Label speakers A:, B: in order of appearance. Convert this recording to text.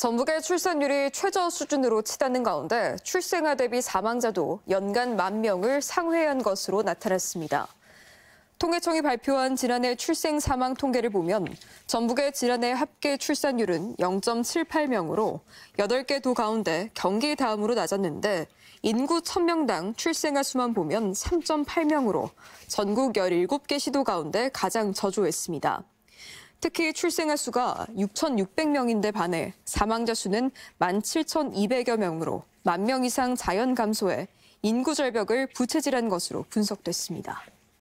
A: 전북의 출산율이 최저 수준으로 치닫는 가운데 출생아 대비 사망자도 연간 만 명을 상회한 것으로 나타났습니다. 통계청이 발표한 지난해 출생 사망 통계를 보면 전북의 지난해 합계 출산율은 0.78명으로 8개 도 가운데 경기 다음으로 낮았는데 인구 1000명당 출생아 수만 보면 3.8명으로 전국 17개 시도 가운데 가장 저조했습니다. 특히 출생아 수가 6,600명인데 반해 사망자 수는 17,200여 명으로 만 명 이상 자연 감소해 인구 절벽을 부채질한 것으로 분석됐습니다.